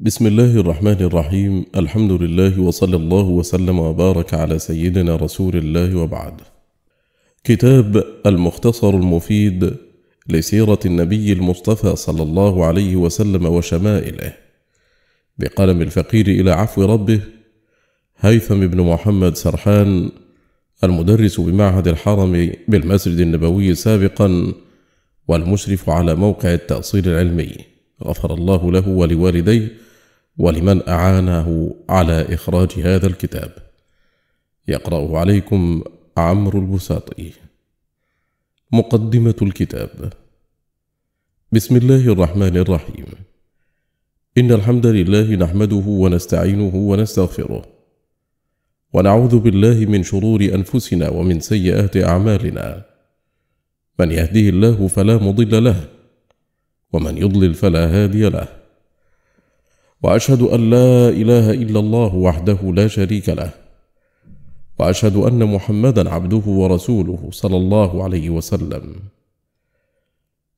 بسم الله الرحمن الرحيم الحمد لله وصلى الله وسلم وبارك على سيدنا رسول الله وبعد كتاب المختصر المفيد لسيرة النبي المصطفى صلى الله عليه وسلم وشمائله بقلم الفقير إلى عفو ربه هيثم بن محمد سرحان المدرس بمعهد الحرم بالمسجد النبوي سابقا والمشرف على موقع التأصيل العلمي غفر الله له ولوالديه ولمن أعانه على إخراج هذا الكتاب يقرأه عليكم عمرو البساطي مقدمة الكتاب بسم الله الرحمن الرحيم إن الحمد لله نحمده ونستعينه ونستغفره ونعوذ بالله من شرور أنفسنا ومن سيئات أعمالنا من يهديه الله فلا مضل له ومن يضلل فلا هادي له واشهد ان لا اله الا الله وحده لا شريك له واشهد ان محمدا عبده ورسوله صلى الله عليه وسلم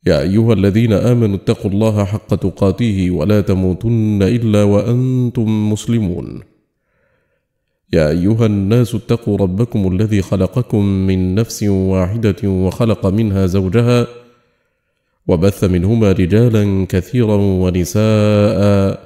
يا ايها الذين امنوا اتقوا الله حق تقاته ولا تموتن الا وانتم مسلمون يا ايها الناس اتقوا ربكم الذي خلقكم من نفس واحده وخلق منها زوجها وبث منهما رجالا كثيرا ونساء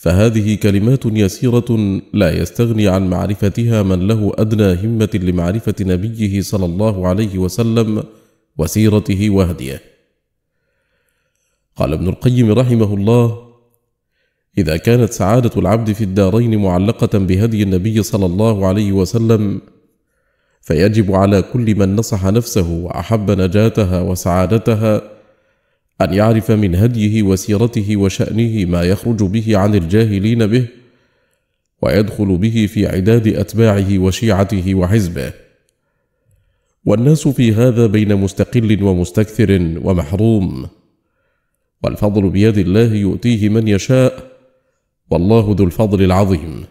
فهذه كلمات يسيرة لا يستغني عن معرفتها من له أدنى همة لمعرفة نبيه صلى الله عليه وسلم وسيرته وهديه. قال ابن القيم رحمه الله: إذا كانت سعادة العبد في الدارين معلقة بهدي النبي صلى الله عليه وسلم، فيجب على كل من نصح نفسه وأحب نجاتها وسعادتها أن يعرف من هديه وسيرته وشأنه ما يخرج به عن الجاهلين به ويدخل به في عداد أتباعه وشيعته وحزبه والناس في هذا بين مستقل ومستكثر ومحروم والفضل بيد الله يؤتيه من يشاء والله ذو الفضل العظيم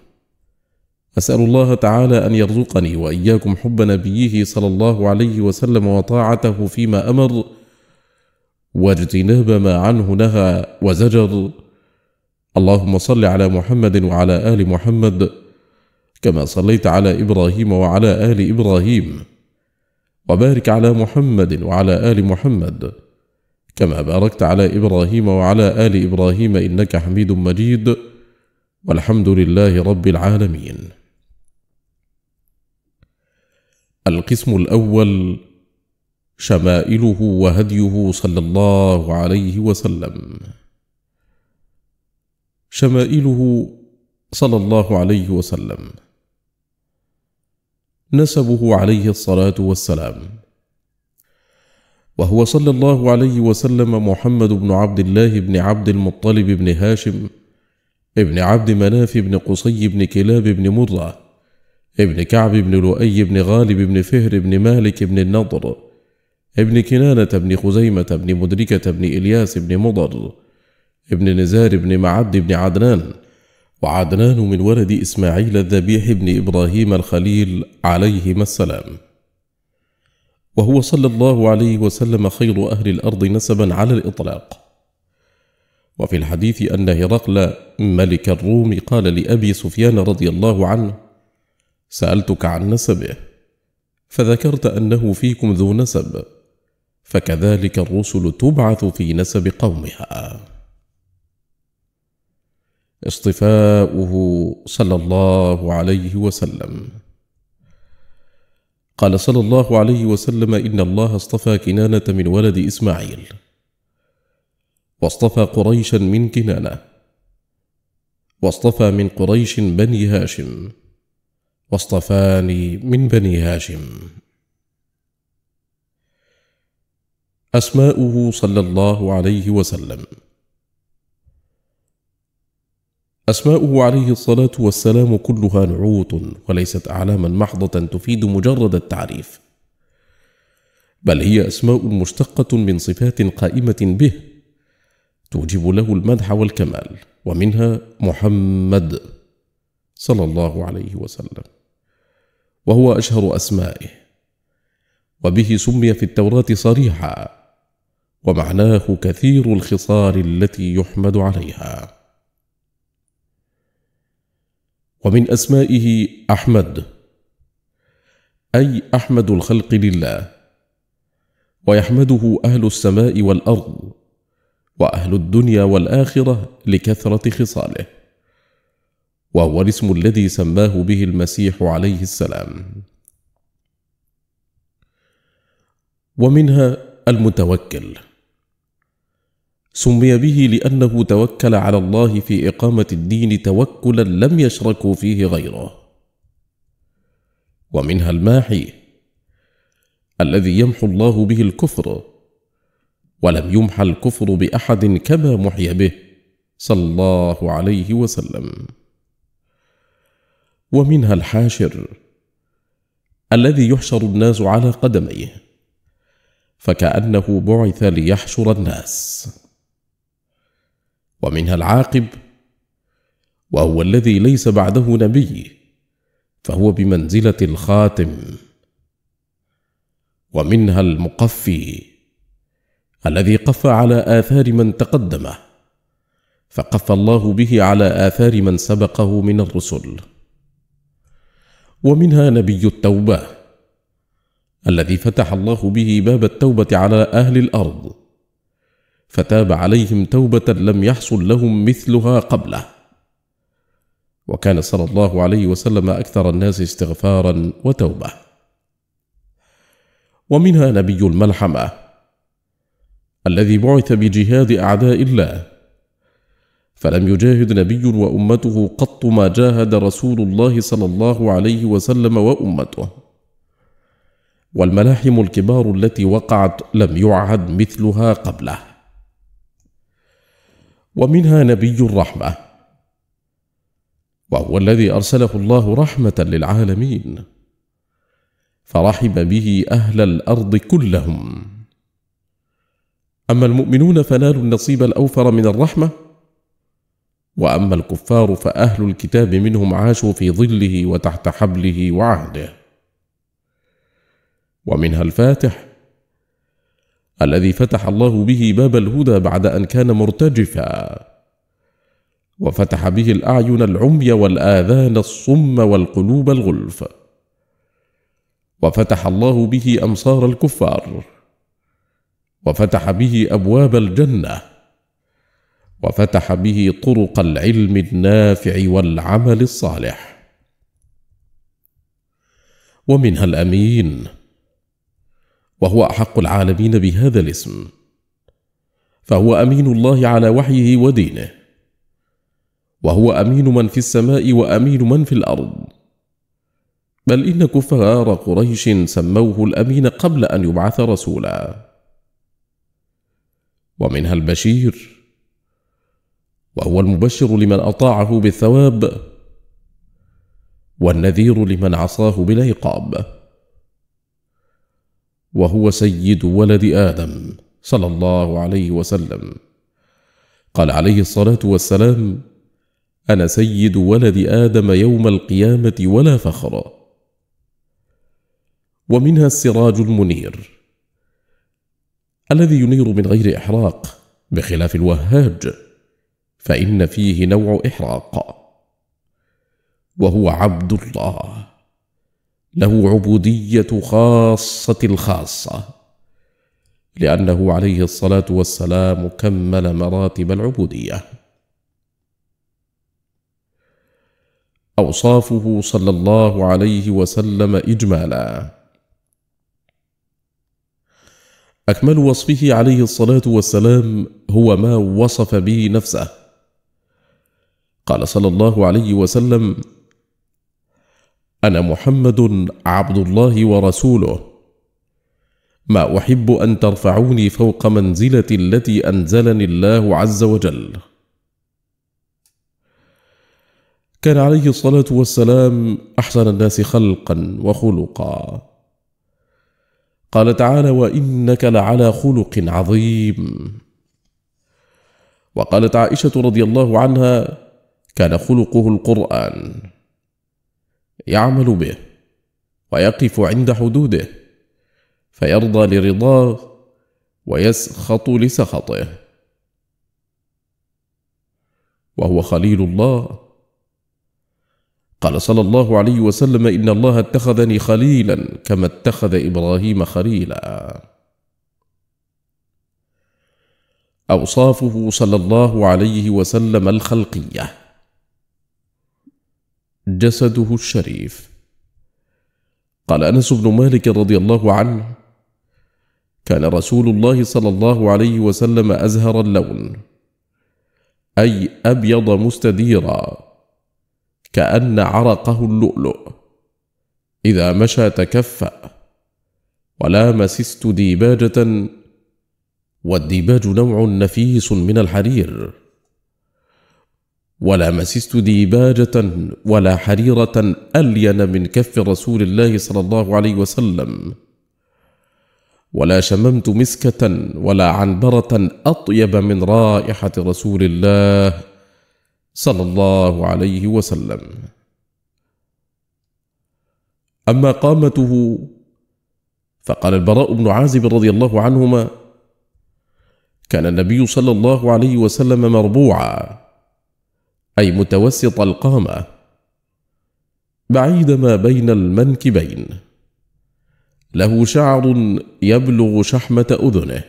أسأل الله تعالى أن يرزقني وإياكم حب نبيه صلى الله عليه وسلم وطاعته فيما أمر واجتناب ما عنه نهى وزجر اللهم صل على محمد وعلى ال محمد كما صليت على ابراهيم وعلى ال ابراهيم وبارك على محمد وعلى ال محمد كما باركت على ابراهيم وعلى ال ابراهيم انك حميد مجيد والحمد لله رب العالمين القسم الاول شمائله وهديه صلى الله عليه وسلم شمائله صلى الله عليه وسلم نسبه عليه الصلاه والسلام وهو صلى الله عليه وسلم محمد بن عبد الله بن عبد المطلب بن هاشم ابن عبد مناف بن قصي بن كلاب بن مره ابن كعب بن لؤي بن غالب بن فهر بن مالك بن النضر ابن كنانة بن خزيمة بن مدركة بن إلياس بن مضر ابن نزار بن معد بن عدنان وعدنان من ولد إسماعيل الذبيح بن إبراهيم الخليل عليهما السلام وهو صلى الله عليه وسلم خير أهل الأرض نسبا على الإطلاق وفي الحديث أن هرقل ملك الروم قال لأبي سفيان رضي الله عنه سألتك عن نسبه فذكرت أنه فيكم ذو نسب فكذلك الرسل تبعث في نسب قومها اصطفاؤه صلى الله عليه وسلم قال صلى الله عليه وسلم ان الله اصطفى كنانه من ولد اسماعيل واصطفى قريشا من كنانه واصطفى من قريش بني هاشم واصطفاني من بني هاشم أسماؤه صلى الله عليه وسلم أسماؤه عليه الصلاة والسلام كلها نعوت وليست أعلاما محضة تفيد مجرد التعريف بل هي أسماء مشتقة من صفات قائمة به توجب له المدح والكمال ومنها محمد صلى الله عليه وسلم وهو أشهر أسمائه وبه سمي في التوراة صريحا ومعناه كثير الخصال التي يحمد عليها ومن اسمائه احمد اي احمد الخلق لله ويحمده اهل السماء والارض واهل الدنيا والاخره لكثره خصاله وهو الاسم الذي سماه به المسيح عليه السلام ومنها المتوكل سمي به لأنه توكل على الله في إقامة الدين توكلا لم يشركوا فيه غيره ومنها الماحي الذي يمحو الله به الكفر ولم يمحى الكفر بأحد كما محي به صلى الله عليه وسلم ومنها الحاشر الذي يحشر الناس على قدميه فكأنه بعث ليحشر الناس ومنها العاقب وهو الذي ليس بعده نبي فهو بمنزله الخاتم ومنها المقفي الذي قف على اثار من تقدمه فقف الله به على آثار من سبقه من الرسل ومنها نبي التوبة الذي فتح الله به باب التوبة على أهل الأرض فتاب عليهم توبة لم يحصل لهم مثلها قبله. وكان صلى الله عليه وسلم أكثر الناس استغفارا وتوبة. ومنها نبي الملحمة الذي بعث بجهاد أعداء الله. فلم يجاهد نبي وأمته قط ما جاهد رسول الله صلى الله عليه وسلم وأمته. والملاحم الكبار التي وقعت لم يعهد مثلها قبله. ومنها نبي الرحمه وهو الذي ارسله الله رحمه للعالمين فرحم به اهل الارض كلهم اما المؤمنون فنالوا النصيب الاوفر من الرحمه واما الكفار فاهل الكتاب منهم عاشوا في ظله وتحت حبله وعهده ومنها الفاتح الذي فتح الله به باب الهدى بعد أن كان مرتجفا وفتح به الأعين العمي والآذان الصم والقلوب الغلف وفتح الله به أمصار الكفار وفتح به أبواب الجنة وفتح به طرق العلم النافع والعمل الصالح ومنها الأمين وهو أحق العالمين بهذا الاسم فهو أمين الله على وحيه ودينه وهو أمين من في السماء وأمين من في الأرض بل إن كفار قريش سموه الأمين قبل أن يبعث رسولا ومنها البشير وهو المبشر لمن أطاعه بالثواب والنذير لمن عصاه بالعقاب وهو سيد ولد ادم صلى الله عليه وسلم قال عليه الصلاه والسلام انا سيد ولد ادم يوم القيامه ولا فخر ومنها السراج المنير الذي ينير من غير احراق بخلاف الوهاج فان فيه نوع احراق وهو عبد الله له عبوديه خاصه الخاصه لانه عليه الصلاه والسلام كمل مراتب العبوديه اوصافه صلى الله عليه وسلم اجمالا اكمل وصفه عليه الصلاه والسلام هو ما وصف به نفسه قال صلى الله عليه وسلم انا محمد عبد الله ورسوله ما احب ان ترفعوني فوق منزلتي التي انزلني الله عز وجل كان عليه الصلاه والسلام احسن الناس خلقا وخلقا قال تعالى وانك لعلى خلق عظيم وقالت عائشه رضي الله عنها كان خلقه القران يعمل به ويقف عند حدوده فيرضى لرضاه ويسخط لسخطه وهو خليل الله قال صلى الله عليه وسلم ان الله اتخذني خليلا كما اتخذ ابراهيم خليلا اوصافه صلى الله عليه وسلم الخلقيه جسده الشريف قال انس بن مالك رضي الله عنه كان رسول الله صلى الله عليه وسلم ازهر اللون اي ابيض مستديرا كان عرقه اللؤلؤ اذا مشى تكفأ ولامس ديباجه والديباج نوع نفيس من الحرير ولا مسست ديباجة ولا حريرة ألين من كف رسول الله صلى الله عليه وسلم ولا شممت مسكة ولا عنبرة أطيب من رائحة رسول الله صلى الله عليه وسلم أما قامته فقال البراء بن عازب رضي الله عنهما كان النبي صلى الله عليه وسلم مربوعا أي متوسط القامة بعيد ما بين المنكبين له شعر يبلغ شحمة أذنه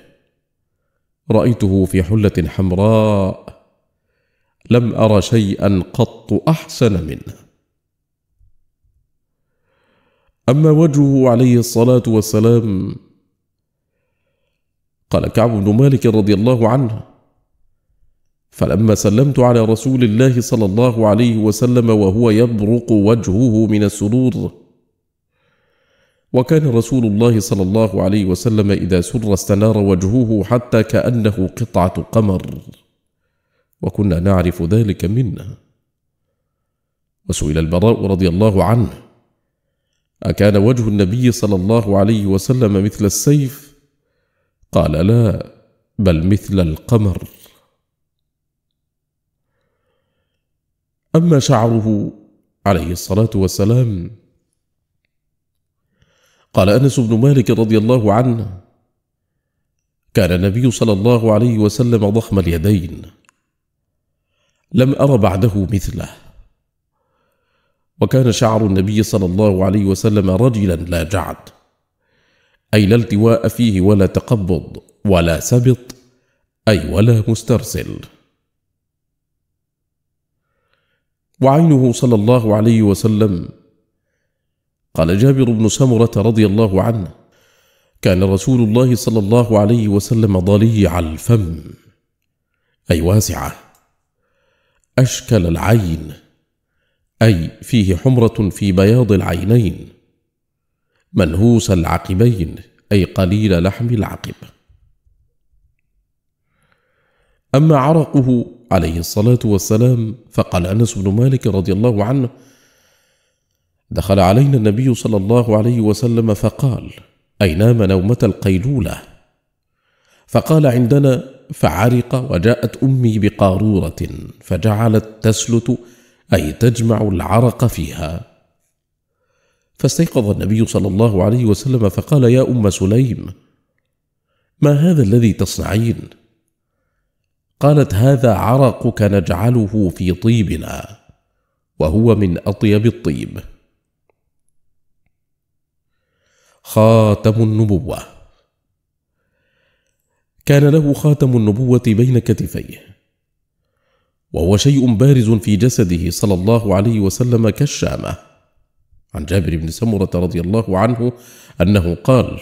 رأيته في حلة حمراء لم أر شيئا قط أحسن منه أما وجهه عليه الصلاة والسلام قال كعب بن مالك رضي الله عنه فلما سلمت على رسول الله صلى الله عليه وسلم وهو يبرق وجهه من السرور وكان رسول الله صلى الله عليه وسلم إذا سر استنار وجهه حتى كأنه قطعة قمر وكنا نعرف ذلك منه وسئل البراء رضي الله عنه أكان وجه النبي صلى الله عليه وسلم مثل السيف قال لا بل مثل القمر أما شعره عليه الصلاة والسلام قال أنس بن مالك رضي الله عنه كان النبي صلى الله عليه وسلم ضخم اليدين لم أر بعده مثله وكان شعر النبي صلى الله عليه وسلم رجلا لا جعد أي لا التواء فيه ولا تقبض ولا سبط أي ولا مسترسل وعينه صلى الله عليه وسلم قال جابر بن سمرة رضي الله عنه كان رسول الله صلى الله عليه وسلم ضليع الفم أي واسعة أشكل العين أي فيه حمرة في بياض العينين منهوس العقبين أي قليل لحم العقب أما عرقه عليه الصلاة والسلام فقال أنس بن مالك رضي الله عنه دخل علينا النبي صلى الله عليه وسلم فقال أينام نومة القيلولة فقال عندنا فعرق وجاءت أمي بقارورة فجعلت تسلت أي تجمع العرق فيها فاستيقظ النبي صلى الله عليه وسلم فقال يا أم سليم ما هذا الذي تصنعين قالت هذا عرقك نجعله في طيبنا وهو من أطيب الطيب خاتم النبوة كان له خاتم النبوة بين كتفيه وهو شيء بارز في جسده صلى الله عليه وسلم كالشامة عن جابر بن سمرة رضي الله عنه أنه قال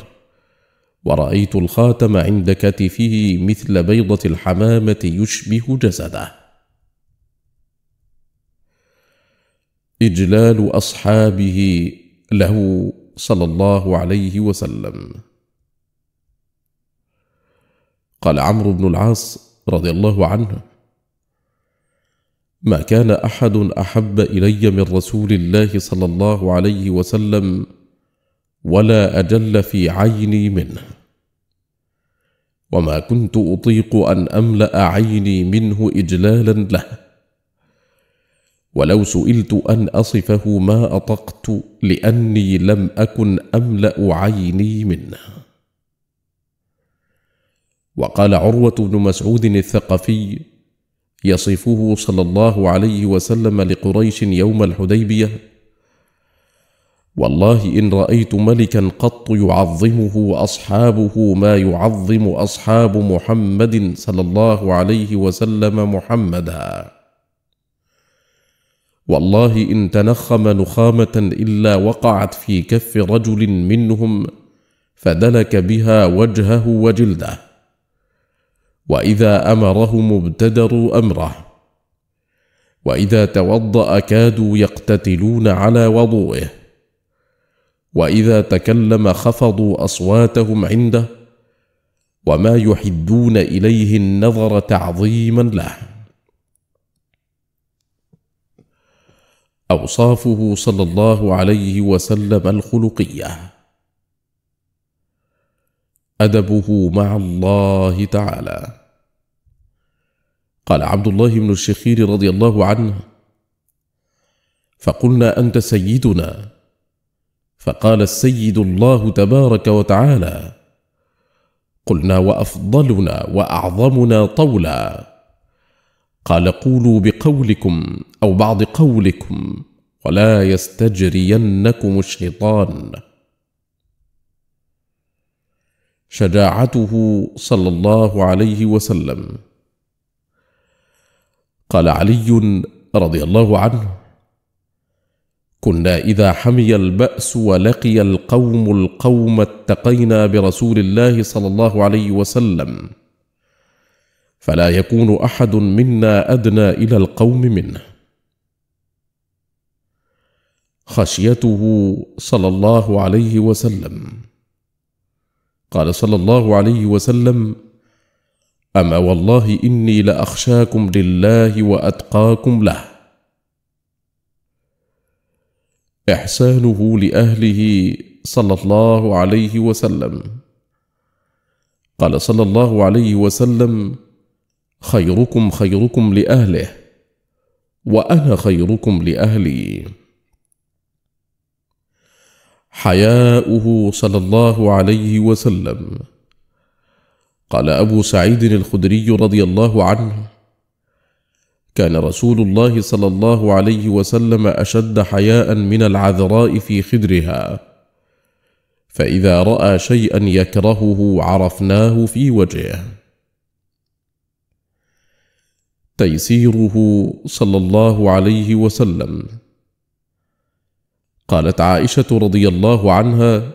ورأيت الخاتم عند كتفه مثل بيضة الحمامة يشبه جسده إجلال أصحابه له صلى الله عليه وسلم قال عمرو بن العاص رضي الله عنه ما كان احد احب الي من رسول الله صلى الله عليه وسلم ولا اجل في عيني منه وما كنت أطيق أن أملأ عيني منه إجلالا له ولو سئلت أن أصفه ما أطقت لأني لم أكن أملأ عيني منه وقال عروة بن مسعود الثقفي يصفه صلى الله عليه وسلم لقريش يوم الحديبية والله إن رأيت ملكا قط يعظمه وأصحابه ما يعظم أصحاب محمد صلى الله عليه وسلم محمدا والله إن تنخم نخامة إلا وقعت في كف رجل منهم فدلك بها وجهه وجلده واذا امرهم ابتدروا امره واذا توضا كادوا يقتتلون على وضوئه واذا تكلم خفضوا اصواتهم عنده وما يحدون اليه النظر تعظيما له اوصافه صلى الله عليه وسلم الخلقيه ادبه مع الله تعالى قال عبد الله بن الشخير رضي الله عنه فقلنا انت سيدنا فقال السيد الله تبارك وتعالى قلنا وافضلنا واعظمنا طولا قال قولوا بقولكم او بعض قولكم ولا يستجرينكم الشيطان شجاعته صلى الله عليه وسلم قال علي رضي الله عنه كنا اذا حمي الباس ولقي القوم القوم اتقينا برسول الله صلى الله عليه وسلم فلا يكون احد منا ادنى الى القوم منه خشيته صلى الله عليه وسلم قال صلى الله عليه وسلم اما والله اني لاخشاكم لله واتقاكم له احسانه لاهله صلى الله عليه وسلم قال صلى الله عليه وسلم خيركم خيركم لاهله وانا خيركم لاهلي حياؤه صلى الله عليه وسلم قال ابو سعيد الخدري رضي الله عنه كان رسول الله صلى الله عليه وسلم أشد حياء من العذراء في خدرها فإذا رأى شيئا يكرهه عرفناه في وجهه تيسيره صلى الله عليه وسلم قالت عائشه رضي الله عنها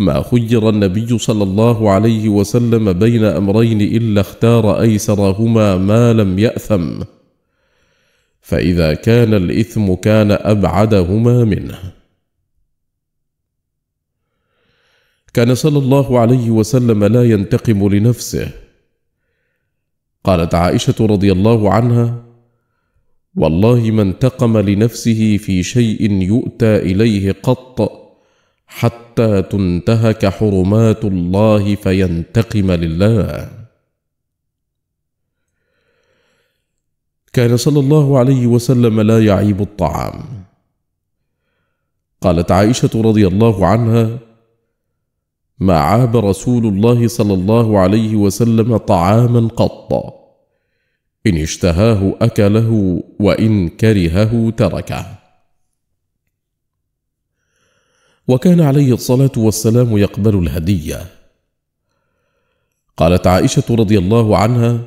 ما خير النبي صلى الله عليه وسلم بين امرين الا اختار ايسرهما ما لم ياثم فاذا كان الاثم كان ابعدهما منه كان صلى الله عليه وسلم لا ينتقم لنفسه قالت عائشه رضي الله عنها والله ما انتقم لنفسه في شيء يؤتى اليه قط حتى تنتهك حرمات الله فينتقم لله كان صلى الله عليه وسلم لا يعيب الطعام قالت عائشه رضي الله عنها ما عاب رسول الله صلى الله عليه وسلم طعاما قط ان اشتهاه اكله وان كرهه تركه وكان عليه الصلاة والسلام يقبل الهدية. قالت عائشة رضي الله عنها: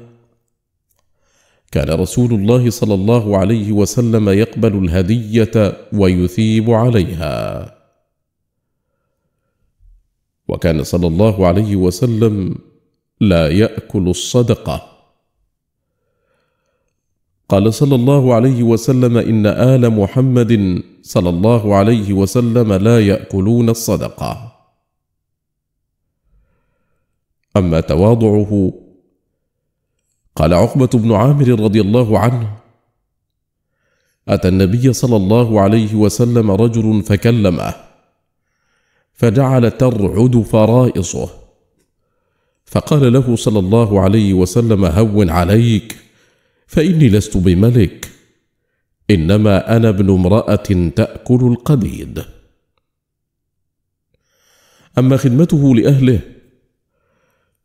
كان رسول الله صلى الله عليه وسلم يقبل الهدية ويثيب عليها. وكان صلى الله عليه وسلم لا يأكل الصدقة. قال صلى الله عليه وسلم ان ال محمد صلى الله عليه وسلم لا ياكلون الصدقه اما تواضعه قال عقبه بن عامر رضي الله عنه اتى النبي صلى الله عليه وسلم رجل فكلمه فجعل ترعد فرائصه فقال له صلى الله عليه وسلم هون عليك فاني لست بملك انما انا ابن امراه تاكل القديد اما خدمته لاهله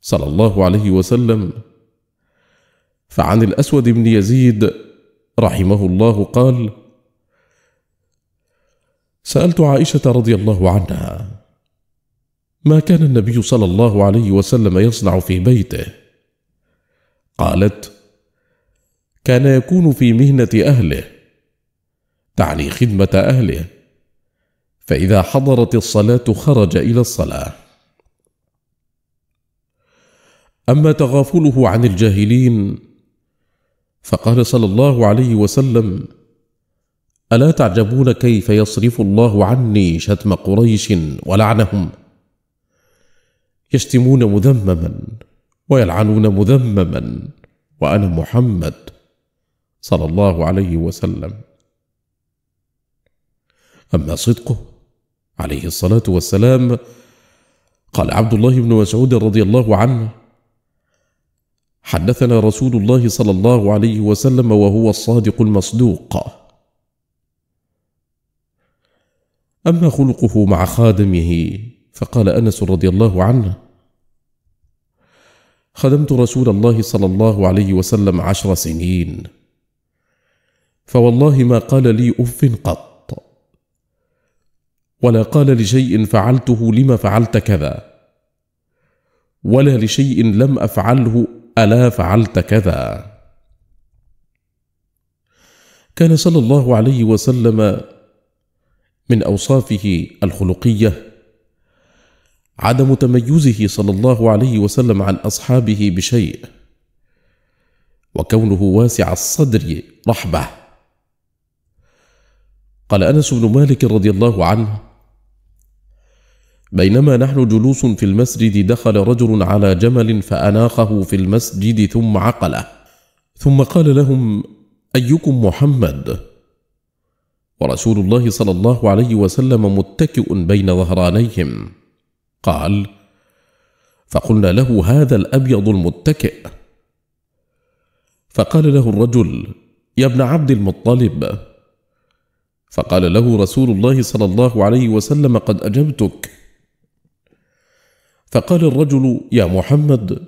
صلى الله عليه وسلم فعن الاسود بن يزيد رحمه الله قال سالت عائشه رضي الله عنها ما كان النبي صلى الله عليه وسلم يصنع في بيته قالت كان يكون في مهنة أهله تعني خدمة أهله فإذا حضرت الصلاة خرج إلى الصلاة أما تغافله عن الجاهلين فقال صلى الله عليه وسلم ألا تعجبون كيف يصرف الله عني شتم قريش ولعنهم يشتمون مذمما ويلعنون مذمما وأنا محمد صلى الله عليه وسلم اما صدقه عليه الصلاه والسلام قال عبد الله بن مسعود رضي الله عنه حدثنا رسول الله صلى الله عليه وسلم وهو الصادق المصدوق اما خلقه مع خادمه فقال انس رضي الله عنه خدمت رسول الله صلى الله عليه وسلم عشر سنين فوالله ما قال لي اف قط ولا قال لشيء فعلته لما فعلت كذا ولا لشيء لم افعله الا فعلت كذا كان صلى الله عليه وسلم من اوصافه الخلقيه عدم تميزه صلى الله عليه وسلم عن اصحابه بشيء وكونه واسع الصدر رحبه قال أنس بن مالك رضي الله عنه بينما نحن جلوس في المسجد دخل رجل على جمل فأناخه في المسجد ثم عقله ثم قال لهم أيكم محمد؟ ورسول الله صلى الله عليه وسلم متكئ بين ظهرانيهم قال فقلنا له هذا الأبيض المتكئ فقال له الرجل يا ابن عبد المطلب فقال له رسول الله صلى الله عليه وسلم قد أجبتك فقال الرجل يا محمد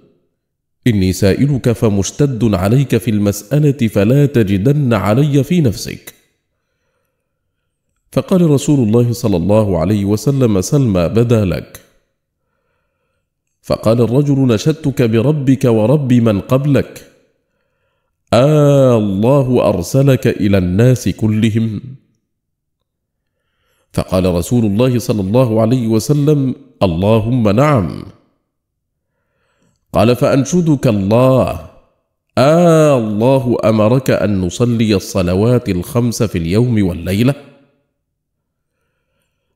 إني سائلك فمشتد عليك في المسألة فلا تجدن علي في نفسك فقال رسول الله صلى الله عليه وسلم سل ما بدا لك فقال الرجل نشدتك بربك ورب من قبلك آه الله أرسلك إلى الناس كلهم فقال رسول الله صلى الله عليه وسلم اللهم نعم قال فأنشدك الله آه الله أمرك أن نصلي الصلوات الخمس في اليوم والليلة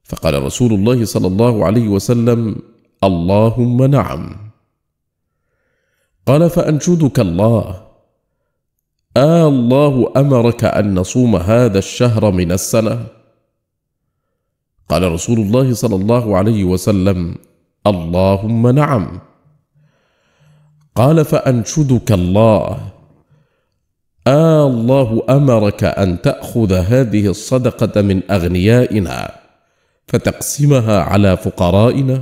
فقال رسول الله صلى الله عليه وسلم اللهم نعم قال فأنشدك الله آه الله أمرك أن نصوم هذا الشهر من السنة قال رسول الله صلى الله عليه وسلم اللهم نعم قال فانشدك الله آه الله امرك ان تاخذ هذه الصدقه من اغنيائنا فتقسمها على فقرائنا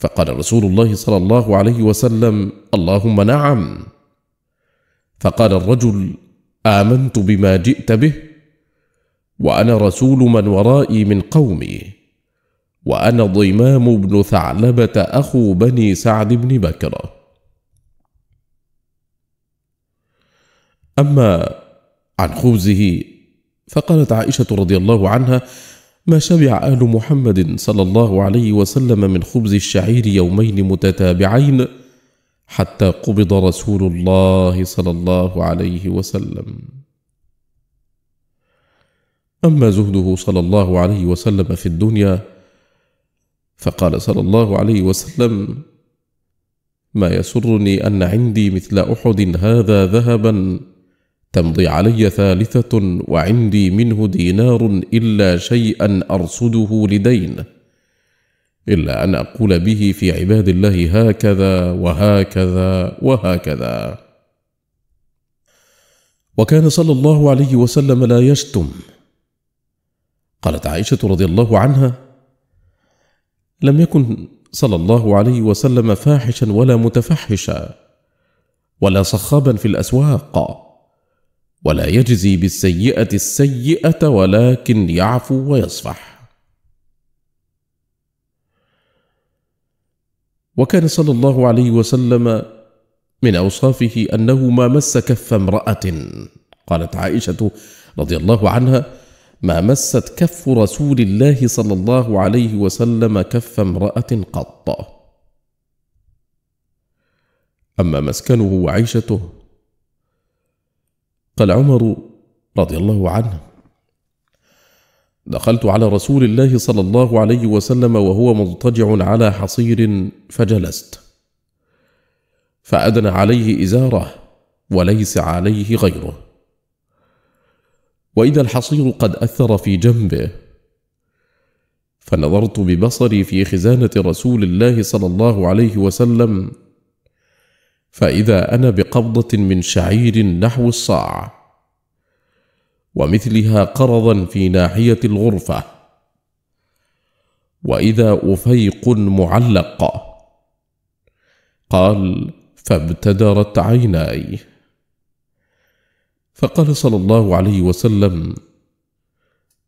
فقال رسول الله صلى الله عليه وسلم اللهم نعم فقال الرجل امنت بما جئت به وانا رسول من ورائي من قومي وانا ضمام بن ثعلبه اخو بني سعد بن بكر اما عن خبزه فقالت عائشه رضي الله عنها ما شبع آل محمد صلى الله عليه وسلم من خبز الشعير يومين متتابعين حتى قبض رسول الله صلى الله عليه وسلم اما زهده صلى الله عليه وسلم في الدنيا فقال صلى الله عليه وسلم ما يسرني ان عندي مثل احد هذا ذهبا تمضي علي ثالثه وعندي منه دينار الا شيئا ارصده لدين الا ان اقول به في عباد الله هكذا وهكذا وهكذا وكان صلى الله عليه وسلم لا يشتم قالت عائشه رضي الله عنها لم يكن صلى الله عليه وسلم فاحشا ولا متفحشا ولا صخابا في الاسواق ولا يجزي بالسيئه السيئه ولكن يعفو ويصفح وكان صلى الله عليه وسلم من اوصافه انه ما مس كف امراه قالت عائشه رضي الله عنها ما مست كف رسول الله صلى الله عليه وسلم كف امرأة قط. أما مسكنه وعيشته قال عمر رضي الله عنه دخلت على رسول الله صلى الله عليه وسلم وهو مضطجع على حصير فجلست فأدنى عليه إزاره وليس عليه غيره واذا الحصير قد اثر في جنبه فنظرت ببصري في خزانه رسول الله صلى الله عليه وسلم فاذا انا بقبضه من شعير نحو الصاع ومثلها قرضا في ناحيه الغرفه واذا افيق معلق قال فابتدرت عيناي فقال صلى الله عليه وسلم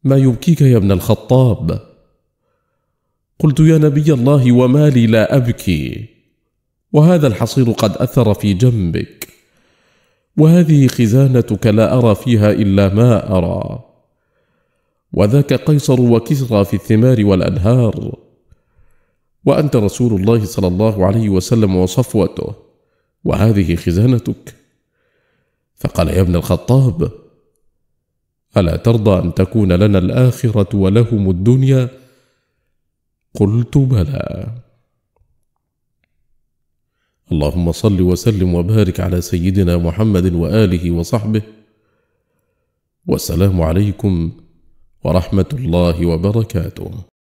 ما يبكيك يا ابن الخطاب قلت يا نبي الله وما لي لا ابكي وهذا الحصير قد اثر في جنبك وهذه خزانتك لا ارى فيها الا ما ارى وذاك قيصر وكسرى في الثمار والانهار وانت رسول الله صلى الله عليه وسلم وصفوته وهذه خزانتك فقال يا ابن الخطاب الا ترضى ان تكون لنا الاخره ولهم الدنيا قلت بلى اللهم صل وسلم وبارك على سيدنا محمد واله وصحبه والسلام عليكم ورحمه الله وبركاته